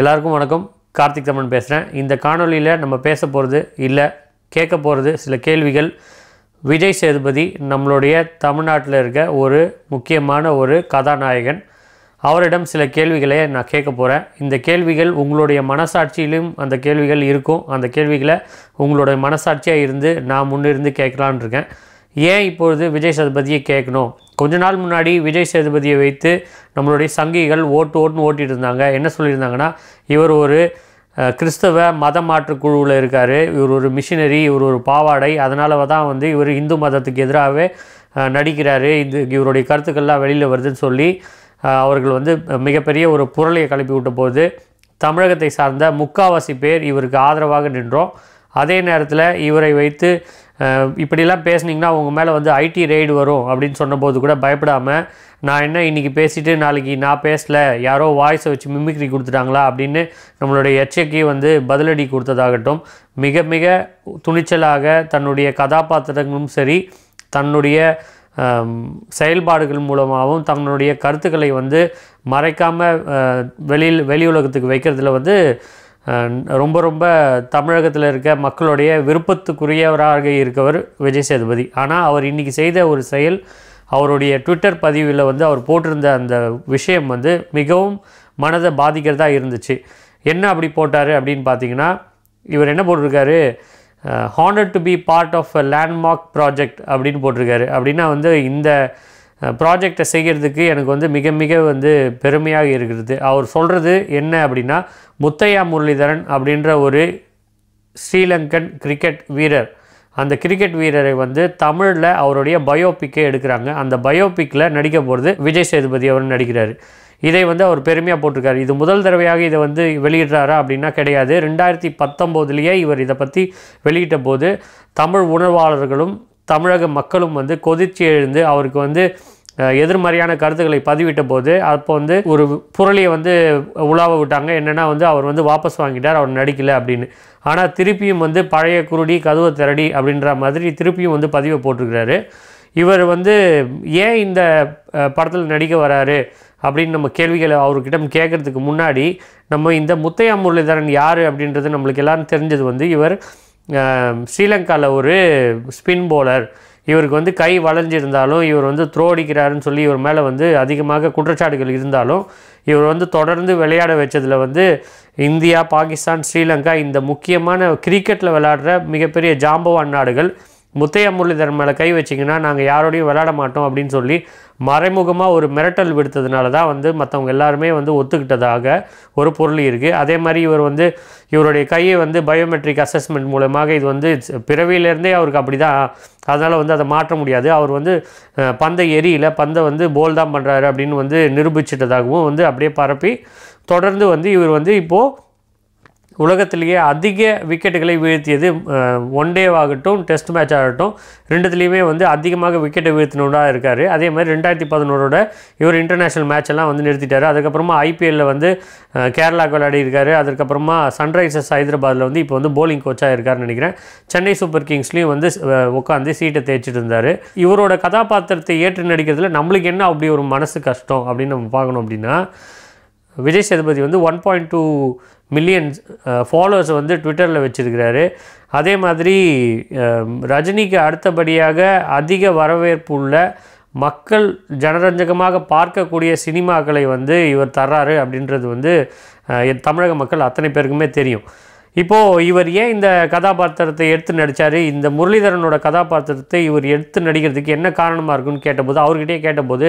எல்லாருக்கும் வணக்கம் கார்த்திக் தமன் பேசுகிறேன் இந்த காணொலியில் நம்ம பேச போகிறது இல்லை கேட்க போகிறது சில கேள்விகள் விஜய் சேதுபதி நம்மளுடைய தமிழ்நாட்டில் இருக்க ஒரு முக்கியமான ஒரு கதாநாயகன் அவரிடம் சில கேள்விகளை நான் கேட்க போகிறேன் இந்த கேள்விகள் உங்களுடைய மனசாட்சியிலும் அந்த கேள்விகள் இருக்கும் அந்த கேள்விகளை உங்களுடைய மனசாட்சியாக இருந்து நான் முன்னிருந்து கேட்கலான் இருக்கேன் ஏன் இப்பொழுது விஜய் சேதுபதியை கேட்கணும் கொஞ்ச நாள் முன்னாடி விஜய் சேதுபதியை வைத்து நம்மளுடைய சங்கிகள் ஓட்டு ஓட்டுன்னு ஓட்டிகிட்டு இருந்தாங்க என்ன சொல்லியிருந்தாங்கன்னா இவர் ஒரு கிறிஸ்தவ மத மாற்று குழுவில் இருக்கார் இவர் ஒரு மிஷினரி இவர் ஒரு பாவாடை அதனால தான் வந்து இவர் இந்து மதத்துக்கு எதிராகவே நடிக்கிறாரு இது இவருடைய கருத்துக்கள்லாம் வெளியில் வருதுன்னு சொல்லி அவர்கள் வந்து மிகப்பெரிய ஒரு புரளையை கிளப்பி விட்ட போது தமிழகத்தை சார்ந்த முக்காவாசி பேர் இவருக்கு ஆதரவாக நின்றோம் அதே நேரத்தில் இவரை வைத்து இப்படிலாம் பேசுனீங்கன்னா உங்கள் மேலே வந்து ஐடி ரெய்டு வரும் அப்படின்னு சொன்னபோது கூட பயப்படாமல் நான் என்ன இன்றைக்கி பேசிவிட்டு நாளைக்கு நான் பேசலை யாரோ வாய்ஸை வச்சு மிமிக்ரி கொடுத்துட்டாங்களா அப்படின்னு நம்மளுடைய எச்சரிக்கையை வந்து பதிலடி கொடுத்ததாகட்டும் மிக மிக துணிச்சலாக தன்னுடைய கதாபாத்திரங்களும் சரி தன்னுடைய செயல்பாடுகள் மூலமாகவும் தன்னுடைய கருத்துக்களை வந்து மறைக்காமல் வெளியில் வெளி உலகத்துக்கு வைக்கிறதுல வந்து ரொம்ப ரொம்ப தமிழகத்தில் இருக்க மக்களுடைய விருப்பத்துக்குரியவராக இருக்கவர் விஜய் சேதுபதி ஆனால் அவர் இன்றைக்கி செய்த ஒரு செயல் அவருடைய ட்விட்டர் பதிவில் வந்து அவர் போட்டிருந்த அந்த விஷயம் வந்து மிகவும் மனதை பாதிக்கிறதா இருந்துச்சு என்ன அப்படி போட்டார் அப்படின்னு பார்த்தீங்கன்னா இவர் என்ன போட்டிருக்காரு honour to be part of a landmark project அப்படின்னு போட்டிருக்காரு அப்படின்னா வந்து இந்த ப்ராஜெக்டை செய்கிறதுக்கு எனக்கு வந்து மிக மிக வந்து பெருமையாக இருக்கிறது அவர் சொல்கிறது என்ன அப்படின்னா முத்தையா முரளிதரன் அப்படின்ற ஒரு ஸ்ரீலங்கன் கிரிக்கெட் வீரர் அந்த கிரிக்கெட் வீரரை வந்து தமிழில் அவருடைய பயோபிக்கே எடுக்கிறாங்க அந்த பயோபிக்கில் நடிக்க போகிறது விஜய் சேதுபதி அவர் நடிக்கிறார் இதை வந்து அவர் பெருமையாக போட்டிருக்காரு இது முதல் தடவையாக இதை வந்து வெளியிடுறாரா அப்படின்னா கிடையாது ரெண்டாயிரத்தி பத்தொம்போதுலேயே இவர் இதை பற்றி வெளியிட்ட போது தமிழ் உணர்வாளர்களும் தமிழக மக்களும் வந்து கொதிச்சு எழுந்து அவருக்கு வந்து எதிர்மறையான கருத்துக்களை பதிவிட்ட போது அப்போ வந்து ஒரு புரளியை வந்து உலாவ விட்டாங்க என்னென்னா வந்து அவர் வந்து வாபஸ் வாங்கிட்டார் அவர் நடிக்கலை அப்படின்னு ஆனால் திருப்பியும் வந்து பழைய குருடி கதுவை திரடி அப்படின்ற மாதிரி திருப்பியும் வந்து பதிவை போட்டிருக்கிறாரு இவர் வந்து ஏன் இந்த படத்தில் நடிக்க வராரு அப்படின்னு நம்ம கேள்விகளை அவர்கிட்ட கேட்குறதுக்கு முன்னாடி நம்ம இந்த முத்தையா முரளிதரன் யார் அப்படின்றது நம்மளுக்கு எல்லோரும் தெரிஞ்சது வந்து இவர் ஸ்ரீலங்காவில் ஒரு ஸ்பின் போலர் இவருக்கு வந்து கை வளைஞ்சிருந்தாலும் இவர் வந்து அடிக்கிறாருன்னு சொல்லி இவர் மேலே வந்து அதிகமாக குற்றச்சாட்டுகள் இருந்தாலும் இவர் வந்து தொடர்ந்து விளையாட வச்சதில் வந்து இந்தியா பாகிஸ்தான் ஸ்ரீலங்கா இந்த முக்கியமான கிரிக்கெட்டில் விளையாடுற மிகப்பெரிய ஜாம்பவான் நாடுகள் முத்தையா முரளிதரன் மேலே கை வச்சிங்கன்னா நாங்கள் யாரோடையும் விளையாட மாட்டோம் அப்படின்னு சொல்லி மறைமுகமாக ஒரு மிரட்டல் விடுத்ததுனால தான் வந்து மற்றவங்க எல்லாருமே வந்து ஒத்துக்கிட்டதாக ஒரு பொருள் இருக்குது அதே மாதிரி இவர் வந்து இவருடைய கையை வந்து பயோமெட்ரிக் அசஸ்மெண்ட் மூலமாக இது வந்து பிறவியிலேருந்தே அவருக்கு அப்படி தான் அதனால் வந்து அதை மாற்ற முடியாது அவர் வந்து பந்தை எரியல பந்தை வந்து போல் தான் பண்ணுறாரு அப்படின்னு வந்து நிரூபிச்சிட்டதாகவும் வந்து அப்படியே பரப்பி தொடர்ந்து வந்து இவர் வந்து இப்போது உலகத்திலேயே அதிக விக்கெட்டுகளை வீழ்த்தியது ஒன் டேவாகட்டும் டெஸ்ட் மேட்ச் ஆகட்டும் ரெண்டுத்துலேயுமே வந்து அதிகமாக விக்கெட்டை வீழ்த்தினோடாக இருக்கார் அதே மாதிரி ரெண்டாயிரத்தி பதினோரோட இவர் இன்டர்நேஷ்னல் மேட்செல்லாம் வந்து நிறுத்திட்டார் அதுக்கப்புறமா ஐபிஎல்லில் வந்து கேரளாவுக்கு விளையாடி இருக்கார் அதுக்கப்புறமா சன்ரைசர்ஸ் ஹைதராபாத்தில் வந்து இப்போ வந்து போலிங் கோச்சாக இருக்கார்னு நினைக்கிறேன் சென்னை சூப்பர் கிங்ஸ்லேயும் வந்து உட்காந்து சீட்டை தேய்ச்சிட்டு இருந்தார் இவரோட கதாபாத்திரத்தை ஏற்று நடிக்கிறதுல நம்மளுக்கு என்ன அப்படி ஒரு மனசு கஷ்டம் அப்படின்னு நம்ம பார்க்கணும் அப்படின்னா விஜய் சேதுபதி வந்து ஒன் பாயிண்ட் டூ மில்லியன் ஃபாலோவர்ஸை வந்து ட்விட்டரில் வச்சுருக்கிறாரு அதே மாதிரி ரஜினிக்கு அடுத்தபடியாக அதிக வரவேற்பு உள்ள மக்கள் ஜனரஞ்சகமாக பார்க்கக்கூடிய சினிமாக்களை வந்து இவர் தர்றாரு அப்படின்றது வந்து தமிழக மக்கள் அத்தனை பேருக்குமே தெரியும் இப்போது இவர் ஏன் இந்த கதாபாத்திரத்தை எடுத்து நடித்தார் இந்த முரளிதரனோட கதாபாத்திரத்தை இவர் எடுத்து நடிக்கிறதுக்கு என்ன காரணமாக இருக்குன்னு கேட்டபோது அவர்கிட்டயே கேட்டபோது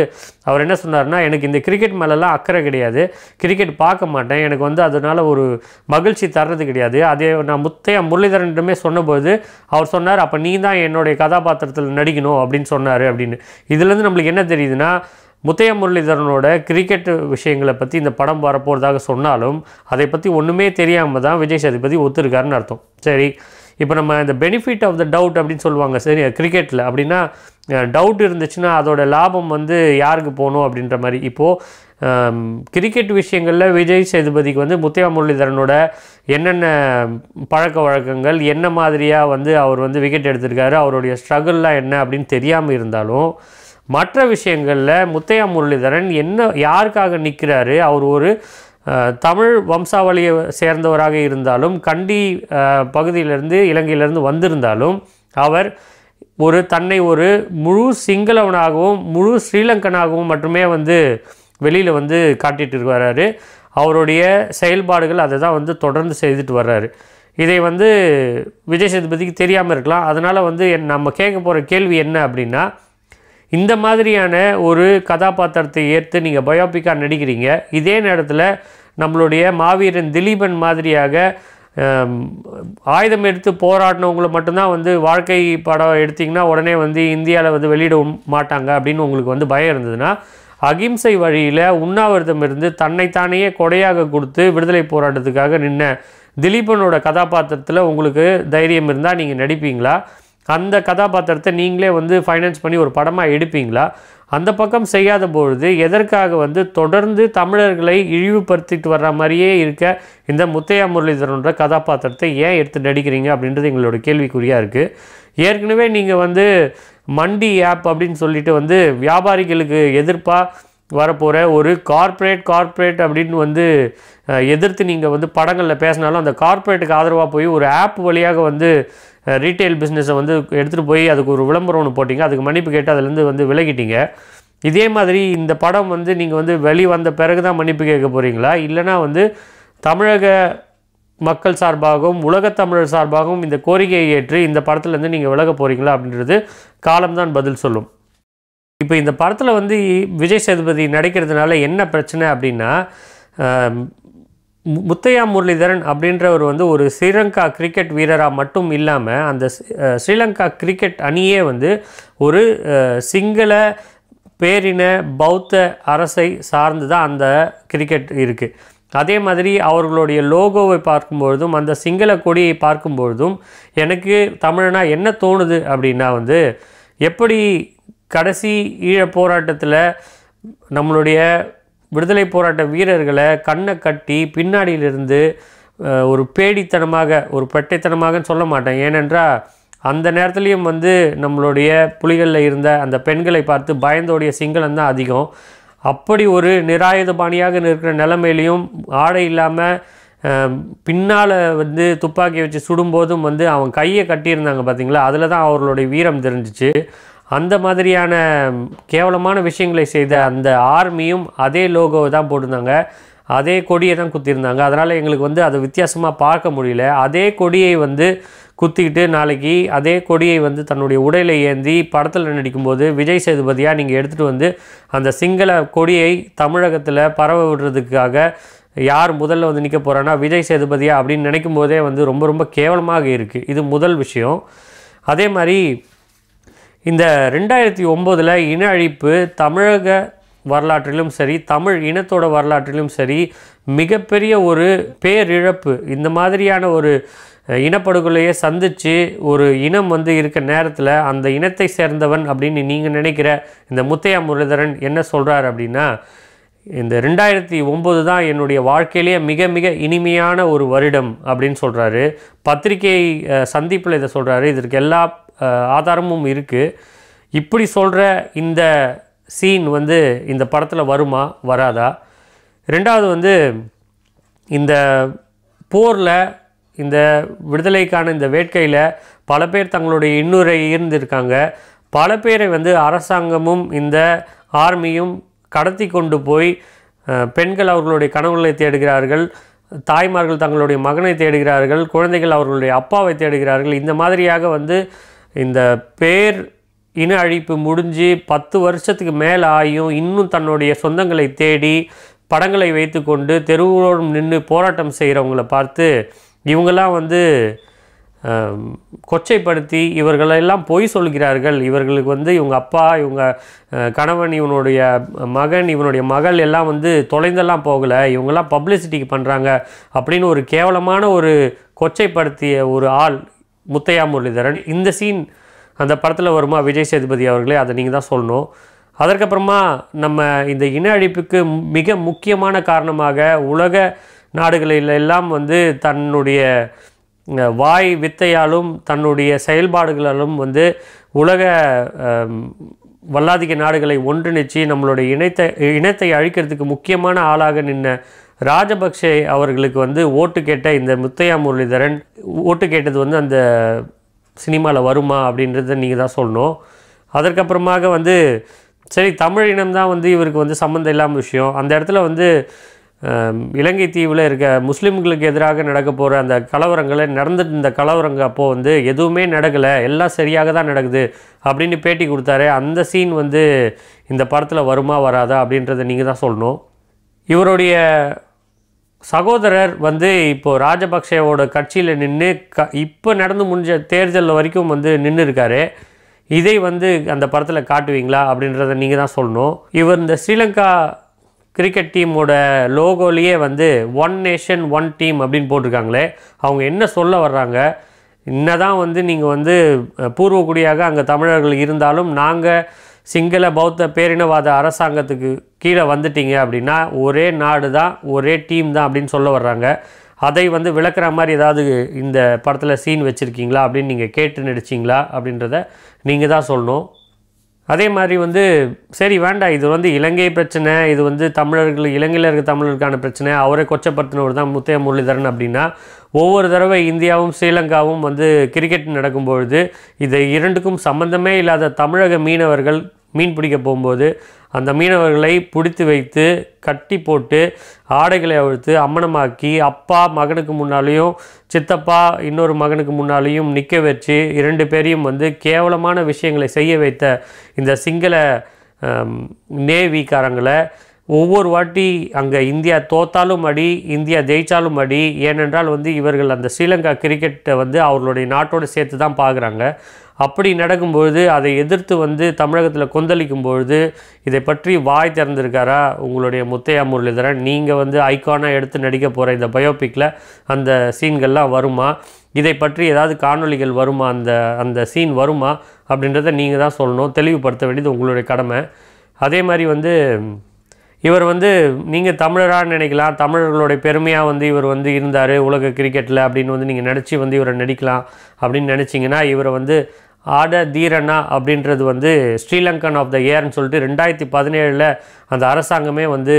அவர் என்ன சொன்னார்னா எனக்கு இந்த கிரிக்கெட் மேலெலாம் அக்கறை கிடையாது கிரிக்கெட் பார்க்க மாட்டேன் எனக்கு வந்து அதனால் ஒரு மகிழ்ச்சி தர்றது கிடையாது அதே நான் முத்தையா முரளிதரனிடமே சொன்னபோது அவர் சொன்னார் அப்போ நீ தான் என்னுடைய கதாபாத்திரத்தில் நடிக்கணும் அப்படின்னு சொன்னார் அப்படின்னு இதுலேருந்து நம்மளுக்கு என்ன தெரியுதுன்னா முத்தைய முரளிதரனோட கிரிக்கெட் விஷயங்களை பற்றி இந்த படம் வரப்போகிறதாக சொன்னாலும் அதை பற்றி ஒன்றுமே தெரியாமல் தான் விஜய் சேதுபதி ஒத்துருக்காருன்னு அர்த்தம் சரி இப்போ நம்ம இந்த பெனிஃபிட் ஆஃப் த டவுட் அப்படின்னு சொல்லுவாங்க சரி கிரிக்கெட்டில் அப்படின்னா டவுட் இருந்துச்சுன்னா அதோட லாபம் வந்து யாருக்கு போகணும் அப்படின்ற மாதிரி இப்போது கிரிக்கெட் விஷயங்களில் விஜய் சேதுபதிக்கு வந்து முத்தையா முரளிதரனோட என்னென்ன பழக்க வழக்கங்கள் என்ன மாதிரியாக வந்து அவர் வந்து விக்கெட் எடுத்திருக்காரு அவருடைய ஸ்ட்ரகிள்லாம் என்ன அப்படின்னு தெரியாமல் இருந்தாலும் மற்ற விஷயங்களில் முத்தையா முரளிதரன் என்ன யாருக்காக நிற்கிறாரு அவர் ஒரு தமிழ் வம்சாவளியை சேர்ந்தவராக இருந்தாலும் கண்டி பகுதியிலிருந்து இலங்கையிலிருந்து வந்திருந்தாலும் அவர் ஒரு தன்னை ஒரு முழு சிங்களவனாகவும் முழு ஸ்ரீலங்கனாகவும் மட்டுமே வந்து வெளியில் வந்து காட்டிகிட்டு வர்றாரு அவருடைய செயல்பாடுகள் அதை தான் வந்து தொடர்ந்து செய்துட்டு வர்றாரு இதை வந்து விஜய் சேதுபதிக்கு தெரியாமல் இருக்கலாம் அதனால் வந்து நம்ம கேட்க போகிற கேள்வி என்ன அப்படின்னா இந்த மாதிரியான ஒரு கதாபாத்திரத்தை ஏற்று நீங்கள் பயோபிக்காக நடிக்கிறீங்க இதே நேரத்தில் நம்மளுடைய மாவீரன் திலீபன் மாதிரியாக ஆயுதம் எடுத்து போராடினவங்கள மட்டும்தான் வந்து வாழ்க்கை படம் எடுத்திங்கன்னா உடனே வந்து இந்தியாவில் வந்து வெளியிட மாட்டாங்க அப்படின்னு உங்களுக்கு வந்து பயம் இருந்ததுன்னா அகிம்சை வழியில் உண்ணாவிரதம் இருந்து தன்னைத்தானையே கொடையாக கொடுத்து விடுதலை போராட்டத்துக்காக நின்ன திலீபனோட கதாபாத்திரத்தில் உங்களுக்கு தைரியம் இருந்தால் நீங்கள் நடிப்பீங்களா அந்த கதாபாத்திரத்தை நீங்களே வந்து ஃபைனான்ஸ் பண்ணி ஒரு படமாக எடுப்பீங்களா அந்த பக்கம் செய்யாத பொழுது எதற்காக வந்து தொடர்ந்து தமிழர்களை இழிவுபடுத்திட்டு வர்ற மாதிரியே இருக்க இந்த முத்தையா முரளிதரன்ற கதாபாத்திரத்தை ஏன் எடுத்து நடிக்கிறீங்க அப்படின்றது எங்களோட கேள்விக்குறியாக இருக்குது ஏற்கனவே நீங்கள் வந்து மண்டி ஆப் அப்படின்னு சொல்லிட்டு வந்து வியாபாரிகளுக்கு எதிர்ப்பாக வரப்போகிற ஒரு கார்ப்பரேட் கார்ப்பரேட் அப்படின்னு வந்து எதிர்த்து நீங்கள் வந்து படங்களில் பேசினாலும் அந்த கார்ப்பரேட்டுக்கு ஆதரவாக போய் ஒரு ஆப் வழியாக வந்து ரீட்டைல் பிஸ்னஸை வந்து எடுத்துகிட்டு போய் அதுக்கு ஒரு விளம்பரம் ஒன்று போட்டிங்க அதுக்கு மன்னிப்பு கேட்டு அதுலேருந்து வந்து விலகிட்டீங்க இதே மாதிரி இந்த படம் வந்து நீங்கள் வந்து வெளி வந்த பிறகு தான் மன்னிப்பு கேட்க போகிறீங்களா இல்லைனா வந்து தமிழக மக்கள் சார்பாகவும் உலகத்தமிழர் சார்பாகவும் இந்த கோரிக்கையை ஏற்று இந்த படத்துலேருந்து நீங்கள் விலக போகிறீங்களா அப்படின்றது காலம்தான் பதில் சொல்லும் இப்போ இந்த படத்தில் வந்து விஜய் சேதுபதி நடிக்கிறதுனால என்ன பிரச்சனை அப்படின்னா முத்தையா முரளிதரன் அப்படின்றவர் வந்து ஒரு ஸ்ரீலங்கா கிரிக்கெட் வீரராக மட்டும் இல்லாமல் அந்த ஸ்ரீலங்கா கிரிக்கெட் அணியே வந்து ஒரு சிங்கள பேரின பௌத்த அரசை சார்ந்து தான் அந்த கிரிக்கெட் இருக்குது அதே மாதிரி அவர்களுடைய லோகோவை பார்க்கும்பொழுதும் அந்த சிங்கள கொடியை பார்க்கும்பொழுதும் எனக்கு தமிழனா என்ன தோணுது அப்படின்னா வந்து எப்படி கடைசி ஈழ போராட்டத்தில் நம்மளுடைய விடுதலை போராட்ட வீரர்களை கண்ணை கட்டி பின்னாடியிலிருந்து ஒரு பேடித்தனமாக ஒரு பெட்டைத்தனமாகன்னு சொல்ல மாட்டேன் ஏனென்றால் அந்த நேரத்துலேயும் வந்து நம்மளுடைய புலிகளில் இருந்த அந்த பெண்களை பார்த்து பயந்தோடைய சிங்களம் தான் அதிகம் அப்படி ஒரு நிராயுதபாணியாக இருக்கிற நிலைமையிலையும் ஆடை இல்லாமல் பின்னால் வந்து துப்பாக்கி வச்சு சுடும்போதும் வந்து அவன் கையை கட்டியிருந்தாங்க பார்த்தீங்களா அதில் தான் அவர்களுடைய வீரம் தெரிஞ்சிச்சு அந்த மாதிரியான கேவலமான விஷயங்களை செய்த அந்த ஆர்மியும் அதே லோகோவை தான் போட்டிருந்தாங்க அதே கொடியை தான் குத்திருந்தாங்க அதனால் எங்களுக்கு வந்து அதை வித்தியாசமாக பார்க்க முடியல அதே கொடியை வந்து குத்திக்கிட்டு நாளைக்கு அதே கொடியை வந்து தன்னுடைய உடையில் ஏந்தி படத்தில் நடிக்கும்போது விஜய் சேதுபதியாக நீங்கள் எடுத்துகிட்டு வந்து அந்த சிங்கள கொடியை தமிழகத்தில் பரவ விடுறதுக்காக யார் முதல்ல வந்து நிற்க போகிறான்னா விஜய் சேதுபதியா அப்படின்னு நினைக்கும் போதே வந்து ரொம்ப ரொம்ப கேவலமாக இருக்குது இது முதல் விஷயம் அதே மாதிரி இந்த ரெண்டாயிரத்தி ஒம்போதில் இன அழிப்பு தமிழக வரலாற்றிலும் சரி தமிழ் இனத்தோட வரலாற்றிலும் சரி மிகப்பெரிய ஒரு பேரிழப்பு இந்த மாதிரியான ஒரு இனப்படுகொலையை சந்தித்து ஒரு இனம் வந்து இருக்க நேரத்தில் அந்த இனத்தை சேர்ந்தவன் அப்படின்னு நீங்கள் நினைக்கிற இந்த முத்தையா முரளிதரன் என்ன சொல்கிறார் அப்படின்னா இந்த ரெண்டாயிரத்தி ஒம்பது தான் என்னுடைய வாழ்க்கையிலேயே மிக மிக இனிமையான ஒரு வருடம் அப்படின்னு சொல்கிறாரு பத்திரிகை சந்திப்பில் இதை சொல்கிறாரு இதற்கு எல்லா ஆதாரமும் இருக்குது இப்படி சொல்கிற இந்த சீன் வந்து இந்த படத்தில் வருமா வராதா ரெண்டாவது வந்து இந்த போரில் இந்த விடுதலைக்கான இந்த வேட்கையில் பல பேர் தங்களுடைய இன்னுரை இருந்திருக்காங்க பல பேரை வந்து அரசாங்கமும் இந்த ஆர்மியும் கடத்தி கொண்டு போய் பெண்கள் அவர்களுடைய கனவுகளை தேடுகிறார்கள் தாய்மார்கள் தங்களுடைய மகனை தேடுகிறார்கள் குழந்தைகள் அவர்களுடைய அப்பாவை தேடுகிறார்கள் இந்த மாதிரியாக வந்து இந்த பேர் இன அழிப்பு முடிஞ்சு பத்து வருஷத்துக்கு மேலே ஆகியும் இன்னும் தன்னுடைய சொந்தங்களை தேடி படங்களை வைத்துக்கொண்டு தெருவோடும் நின்று போராட்டம் செய்கிறவங்களை பார்த்து இவங்களாம் வந்து கொச்சைப்படுத்தி இவர்களெல்லாம் பொய் சொல்கிறார்கள் இவர்களுக்கு வந்து இவங்க அப்பா இவங்க கணவன் இவனுடைய மகன் இவனுடைய மகள் எல்லாம் வந்து தொலைந்தெல்லாம் போகலை இவங்கெல்லாம் பப்ளிசிட்டிக்கு பண்ணுறாங்க அப்படின்னு ஒரு கேவலமான ஒரு கொச்சைப்படுத்திய ஒரு ஆள் முத்தையா முரளிதரன் இந்த சீன் அந்த படத்தில் வருமா விஜய் சேதுபதி அவர்களே அதை நீங்கள் தான் சொல்லணும் அதற்கப்புறமா நம்ம இந்த இன அழிப்புக்கு மிக முக்கியமான காரணமாக உலக நாடுகளில் எல்லாம் வந்து தன்னுடைய வாய் வித்தையாலும் தன்னுடைய செயல்பாடுகளாலும் வந்து உலக வல்லாதிக்க நாடுகளை ஒன்றிணைச்சு நம்மளுடைய இனத்தை இனத்தை அழிக்கிறதுக்கு முக்கியமான ஆளாக நின்ன ராஜபக்சே அவர்களுக்கு வந்து ஓட்டு கேட்ட இந்த முத்தையா முரளிதரன் ஓட்டு கேட்டது வந்து அந்த சினிமாவில் வருமா அப்படின்றத நீங்கள் தான் சொல்லணும் அதற்கப்புறமாக வந்து சரி தமிழ் இனம் தான் வந்து இவருக்கு வந்து சம்மந்தம் இல்லாமல் விஷயம் அந்த இடத்துல வந்து இலங்கை தீவில் இருக்க முஸ்லீம்களுக்கு எதிராக நடக்க போகிற அந்த கலவரங்களை நடந்துட்டு இந்த கலவரங்க அப்போது வந்து எதுவுமே நடக்கலை எல்லாம் சரியாக தான் நடக்குது அப்படின்னு பேட்டி கொடுத்தாரு அந்த சீன் வந்து இந்த படத்தில் வருமா வராதா அப்படின்றத நீங்கள் தான் சொல்லணும் இவருடைய சகோதரர் வந்து இப்போது ராஜபக்சேவோட கட்சியில் நின்று க இப்போ நடந்து முடிஞ்ச தேர்தலில் வரைக்கும் வந்து நின்று இருக்காரு இதை வந்து அந்த படத்தில் காட்டுவீங்களா அப்படின்றத நீங்கள் தான் சொல்லணும் இவர் இந்த ஸ்ரீலங்கா கிரிக்கெட் டீமோட லோகோலேயே வந்து ஒன் நேஷன் ஒன் டீம் அப்படின்னு போட்டிருக்காங்களே அவங்க என்ன சொல்ல வர்றாங்க என்ன தான் வந்து நீங்கள் வந்து பூர்வக்குடியாக அங்கே தமிழர்கள் இருந்தாலும் நாங்கள் சிங்கள பௌத்த பேரினவாத அரசாங்கத்துக்கு கீழே வந்துட்டீங்க அப்படின்னா ஒரே நாடு தான் ஒரே டீம் தான் அப்படின்னு சொல்ல வர்றாங்க அதை வந்து விளக்குற மாதிரி ஏதாவது இந்த படத்தில் சீன் வச்சுருக்கீங்களா அப்படின்னு நீங்கள் கேட்டு நடிச்சிங்களா அப்படின்றத நீங்கள் தான் சொல்லணும் அதே மாதிரி வந்து சரி வேண்டாம் இது வந்து இலங்கை பிரச்சனை இது வந்து தமிழர்கள் இலங்கையில் இருக்க தமிழர்களுக்கான பிரச்சனை அவரை கொச்சப்படுத்தினவர் தான் முத்தைய முரளிதரன் அப்படின்னா ஒவ்வொரு தடவை இந்தியாவும் ஸ்ரீலங்காவும் வந்து கிரிக்கெட் நடக்கும்பொழுது இது இரண்டுக்கும் சம்பந்தமே இல்லாத தமிழக மீனவர்கள் மீன் பிடிக்க போகும்போது அந்த மீனவர்களை பிடித்து வைத்து கட்டி போட்டு ஆடைகளை அவிழ்த்து அம்மனமாக்கி அப்பா மகனுக்கு முன்னாலேயும் சித்தப்பா இன்னொரு மகனுக்கு முன்னாலேயும் நிற்க வச்சு இரண்டு பேரையும் வந்து கேவலமான விஷயங்களை செய்ய வைத்த இந்த சிங்கள நேவிக்காரங்களை ஒவ்வொரு வாட்டி அங்கே இந்தியா தோத்தாலும் அடி இந்தியா ஜெயித்தாலும் அடி ஏனென்றால் வந்து இவர்கள் அந்த ஸ்ரீலங்கா கிரிக்கெட்டை வந்து அவர்களுடைய நாட்டோடு சேர்த்து தான் பார்க்குறாங்க அப்படி நடக்கும்பொழுது அதை எதிர்த்து வந்து தமிழகத்தில் கொந்தளிக்கும் பொழுது இதை பற்றி வாய் திறந்திருக்காரா உங்களுடைய முத்தையா முரளிதரன் நீங்கள் வந்து ஐக்கானாக எடுத்து நடிக்க போகிற இந்த பயோபிக்கில் அந்த சீன்கள்லாம் வருமா இதை பற்றி ஏதாவது காணொலிகள் வருமா அந்த அந்த சீன் வருமா அப்படின்றத நீங்கள் தான் சொல்லணும் தெளிவுபடுத்த வேண்டியது உங்களுடைய கடமை அதே மாதிரி வந்து இவர் வந்து நீங்கள் தமிழராக நினைக்கலாம் தமிழர்களுடைய பெருமையாக வந்து இவர் வந்து இருந்தார் உலக கிரிக்கெட்டில் அப்படின்னு வந்து நீங்கள் நினச்சி வந்து இவரை நடிக்கலாம் அப்படின்னு நினச்சிங்கன்னா இவரை வந்து ஆட தீரனா அப்படின்றது வந்து ஸ்ரீலங்கன் ஆஃப் த இயர்னு சொல்லிட்டு ரெண்டாயிரத்தி பதினேழில் அந்த அரசாங்கமே வந்து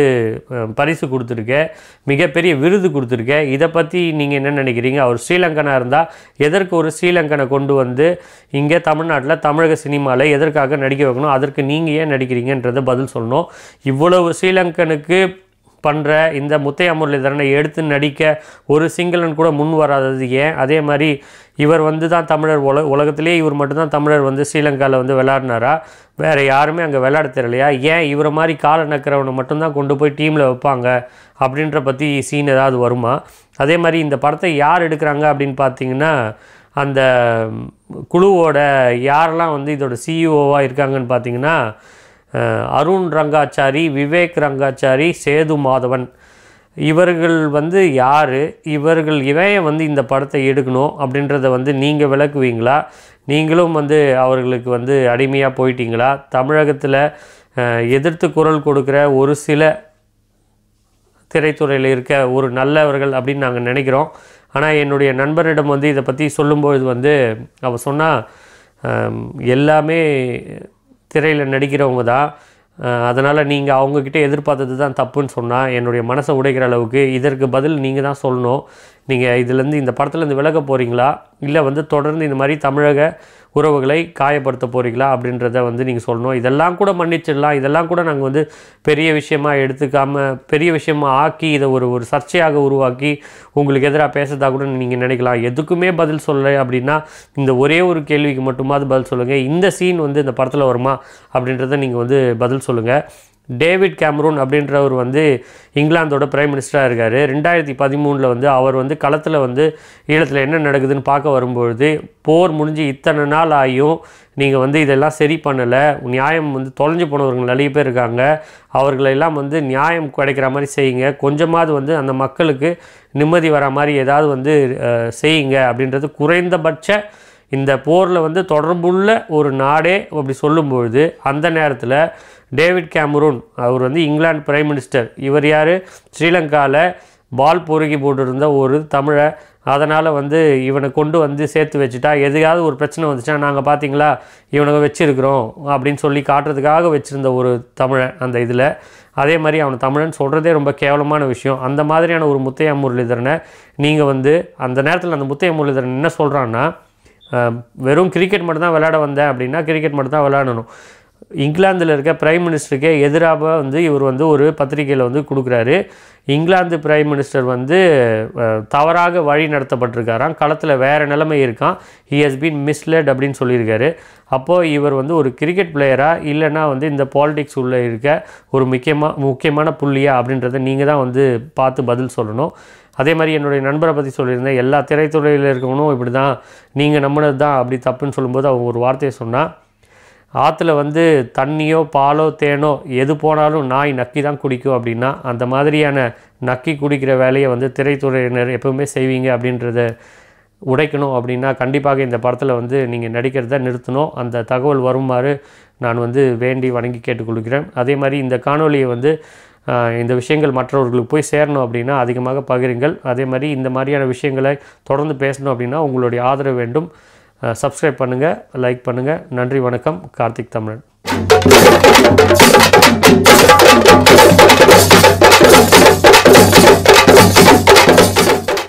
பரிசு கொடுத்துருக்கேன் மிகப்பெரிய விருது கொடுத்துருக்கேன் இதை பற்றி நீங்கள் என்ன நினைக்கிறீங்க அவர் ஸ்ரீலங்கனாக இருந்தால் எதற்கு ஒரு ஸ்ரீலங்கனை கொண்டு வந்து இங்கே தமிழ்நாட்டில் தமிழக சினிமாவில் எதற்காக நடிக்க வைக்கணும் அதற்கு நீங்கள் ஏன் நடிக்கிறீங்கன்றதை பதில் சொல்லணும் இவ்வளவு ஸ்ரீலங்கனுக்கு பண்ணுற இந்த முத்தையா முரளிதரனை எடுத்து நடிக்க ஒரு சிங்களன் கூட முன் வராதது ஏன் அதே மாதிரி இவர் வந்து தான் தமிழர் உல உலகத்திலே இவர் மட்டும்தான் தமிழர் வந்து ஸ்ரீலங்காவில் வந்து விளாட்னாரா வேறு யாருமே அங்கே விளையாட தெரியலையா ஏன் இவரை மாதிரி கால நக்கிறவனை மட்டும்தான் கொண்டு போய் டீமில் வைப்பாங்க அப்படின்ற பற்றி சீன் ஏதாவது வருமா அதே மாதிரி இந்த படத்தை யார் எடுக்கிறாங்க அப்படின்னு பார்த்தீங்கன்னா அந்த குழுவோட யாரெல்லாம் வந்து இதோட சிஇஓவாக e இருக்காங்கன்னு பார்த்தீங்கன்னா அருண் ரங்காச்சாரி விவேக் ரங்காச்சாரி சேது மாதவன் இவர்கள் வந்து யார் இவர்கள் இவைய வந்து இந்த படத்தை எடுக்கணும் அப்படின்றத வந்து நீங்கள் விளக்குவீங்களா நீங்களும் வந்து அவர்களுக்கு வந்து அடிமையாக போயிட்டீங்களா தமிழகத்தில் எதிர்த்து குரல் கொடுக்குற ஒரு சில திரைத்துறையில் இருக்க ஒரு நல்லவர்கள் அப்படின்னு நாங்கள் நினைக்கிறோம் ஆனால் என்னுடைய நண்பரிடம் வந்து இதை பற்றி சொல்லும்போது வந்து அவள் சொன்னால் எல்லாமே திரையில் நடிக்கிறவங்க தான் அதனால் நீங்கள் அவங்கக்கிட்ட எதிர்பார்த்தது தான் தப்புன்னு சொன்னால் என்னுடைய மனசை உடைக்கிற அளவுக்கு இதற்கு பதில் நீங்கள் தான் சொல்லணும் நீங்கள் இதுலேருந்து இந்த படத்துலேருந்து விலக போகிறீங்களா இல்லை வந்து தொடர்ந்து இந்த மாதிரி தமிழக உறவுகளை காயப்படுத்த போகிறீங்களா அப்படின்றத வந்து நீங்கள் சொல்லணும் இதெல்லாம் கூட மன்னிச்சிடலாம் இதெல்லாம் கூட நாங்கள் வந்து பெரிய விஷயமாக எடுத்துக்காமல் பெரிய விஷயமாக ஆக்கி இதை ஒரு ஒரு சர்ச்சையாக உருவாக்கி உங்களுக்கு எதிராக பேசுறதா கூட நீங்கள் நினைக்கலாம் எதுக்குமே பதில் சொல்ல அப்படின்னா இந்த ஒரே ஒரு கேள்விக்கு மட்டுமாவது பதில் சொல்லுங்கள் இந்த சீன் வந்து இந்த படத்தில் வருமா அப்படின்றத நீங்கள் வந்து பதில் சொல்லுங்கள் டேவிட் கேம்ரூன் அப்படின்றவர் வந்து இங்கிலாந்தோட பிரைம் மினிஸ்டராக இருக்கார் ரெண்டாயிரத்தி பதிமூணில் வந்து அவர் வந்து களத்தில் வந்து ஈழத்தில் என்ன நடக்குதுன்னு பார்க்க வரும்பொழுது போர் முடிஞ்சு இத்தனை நாள் ஆகியும் நீங்கள் வந்து இதெல்லாம் சரி பண்ணலை நியாயம் வந்து தொலைஞ்சு போனவர்கள் நிறைய பேர் இருக்காங்க அவர்களெல்லாம் வந்து நியாயம் கிடைக்கிற மாதிரி செய்யுங்க கொஞ்சமாவது வந்து அந்த மக்களுக்கு நிம்மதி வர மாதிரி ஏதாவது வந்து செய்யுங்க அப்படின்றது குறைந்தபட்ச இந்த போரில் வந்து தொடர்புள்ள ஒரு நாடே அப்படி சொல்லும்பொழுது அந்த நேரத்தில் டேவிட் கேமரூன் அவர் வந்து இங்கிலாந்து பிரைம் மினிஸ்டர் இவர் யார் ஸ்ரீலங்காவில் பால் பொறுக்கி போட்டிருந்த ஒரு தமிழை அதனால் வந்து இவனை கொண்டு வந்து சேர்த்து வச்சுட்டா எதுக்காவது ஒரு பிரச்சனை வந்துச்சுன்னா நாங்கள் பார்த்தீங்களா இவனுக்கு வச்சுருக்குறோம் அப்படின்னு சொல்லி காட்டுறதுக்காக வச்சுருந்த ஒரு தமிழன் அந்த இதில் அதே மாதிரி அவனை தமிழன் சொல்கிறதே ரொம்ப கேவலமான விஷயம் அந்த மாதிரியான ஒரு முத்தைய முரளிதரனை நீங்கள் வந்து அந்த நேரத்தில் அந்த முத்தைய முரளிதரன் என்ன சொல்கிறான்னா வெறும் கிரிக்கெட் மட்டும்தான் விளையாட வந்தேன் அப்படின்னா கிரிக்கெட் மட்டும்தான் விளையாடணும் இங்கிலாந்தில் இருக்க பிரைம் மினிஸ்டருக்கே எதிராக வந்து இவர் வந்து ஒரு பத்திரிகையில் வந்து கொடுக்குறாரு இங்கிலாந்து பிரைம் மினிஸ்டர் வந்து தவறாக வழி நடத்தப்பட்டிருக்காராம் களத்தில் வேறு நிலைமை இருக்கான் ஹி ஹஸ் பீன் மிஸ்லெட் அப்படின்னு சொல்லியிருக்காரு அப்போது இவர் வந்து ஒரு கிரிக்கெட் பிளேயராக இல்லைனா வந்து இந்த பாலிடிக்ஸ் உள்ளே இருக்க ஒரு முக்கியமாக முக்கியமான புள்ளியா அப்படின்றத நீங்கள் தான் வந்து பார்த்து பதில் சொல்லணும் அதே மாதிரி என்னுடைய நண்பரை பற்றி சொல்லியிருந்தேன் எல்லா திரைத்துறையில் இருக்கவனும் இப்படி தான் நீங்கள் நம்பினது தான் அப்படி தப்புன்னு சொல்லும்போது அவங்க ஒரு வார்த்தையை சொன்னால் ஆற்றுல வந்து தண்ணியோ பாலோ தேனோ எது போனாலும் நாய் நக்கி தான் குடிக்கும் அப்படின்னா அந்த மாதிரியான நக்கி குடிக்கிற வேலையை வந்து திரைத்துறையினர் எப்பவுமே செய்வீங்க அப்படின்றத உடைக்கணும் அப்படின்னா கண்டிப்பாக இந்த படத்தில் வந்து நீங்கள் நடிக்கிறத நிறுத்தணும் அந்த தகவல் வருமாறு நான் வந்து வேண்டி வணங்கி கேட்டுக்கொள்கிறேன் அதே மாதிரி இந்த காணொலியை வந்து இந்த விஷயங்கள் மற்றவர்களுக்கு போய் சேரணும் அப்படின்னா அதிகமாக பகிருங்கள் அதே மாதிரி இந்த மாதிரியான விஷயங்களை தொடர்ந்து பேசணும் அப்படின்னா உங்களுடைய ஆதரவு வேண்டும் சப்ஸ்கிரைப் பண்ணுங்கள் லைக் பண்ணுங்கள் நன்றி வணக்கம் கார்த்திக் தமிழன்